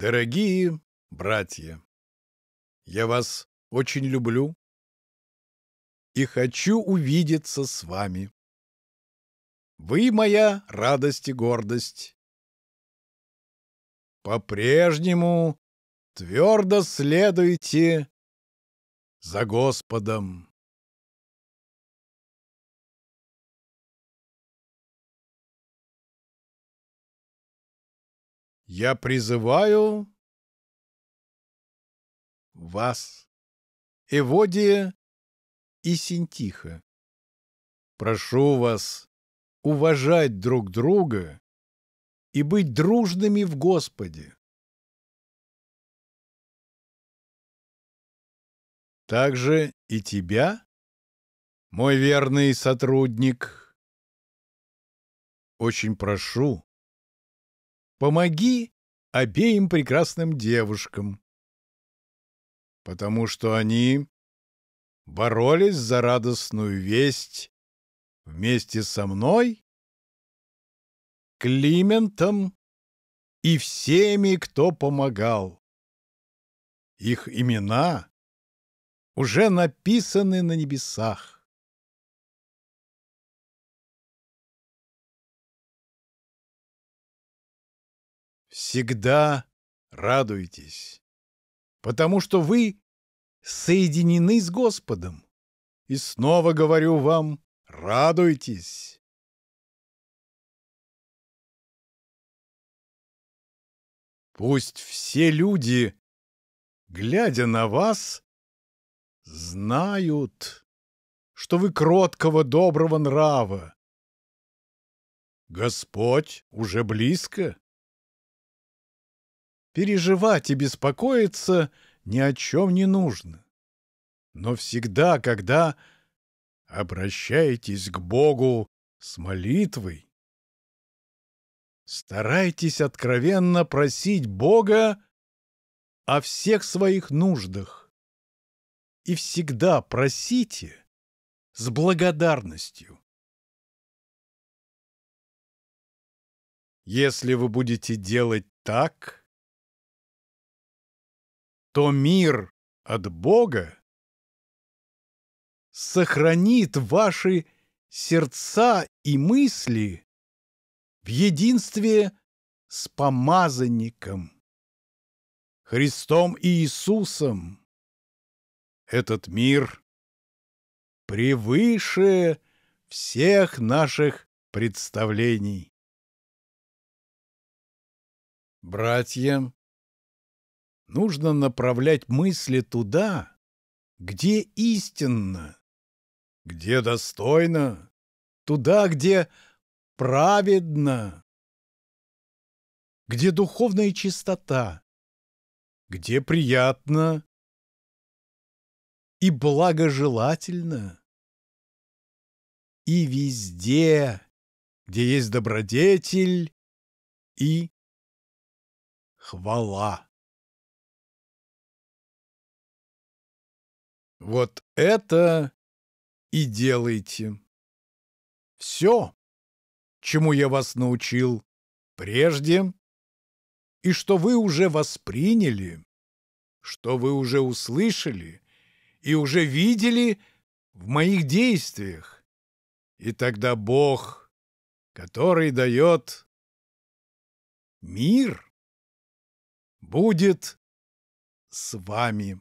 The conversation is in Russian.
Дорогие братья, я вас очень люблю и хочу увидеться с вами. Вы моя радость и гордость. По-прежнему твердо следуйте за Господом. Я призываю вас, Эводия и Синтиха. Прошу вас уважать друг друга и быть дружными в Господе. Также и тебя, мой верный сотрудник. Очень прошу, Помоги обеим прекрасным девушкам. Потому что они боролись за радостную весть вместе со мной, Климентом и всеми, кто помогал. Их имена уже написаны на небесах. Всегда радуйтесь, потому что вы соединены с Господом. И снова говорю вам, радуйтесь. Пусть все люди, глядя на вас, знают, что вы кроткого доброго нрава. Господь уже близко. Переживать и беспокоиться ни о чем не нужно. Но всегда, когда обращаетесь к Богу с молитвой, старайтесь откровенно просить Бога о всех своих нуждах и всегда просите с благодарностью. Если вы будете делать так, то мир от Бога сохранит ваши сердца и мысли в единстве с помазанником, Христом и Иисусом. Этот мир превыше всех наших представлений. Братья, Нужно направлять мысли туда, где истинно, где достойно, туда, где праведно, где духовная чистота, где приятно и благожелательно, и везде, где есть добродетель и хвала. Вот это и делайте. Все, чему я вас научил прежде, и что вы уже восприняли, что вы уже услышали и уже видели в моих действиях. И тогда Бог, который дает мир, будет с вами.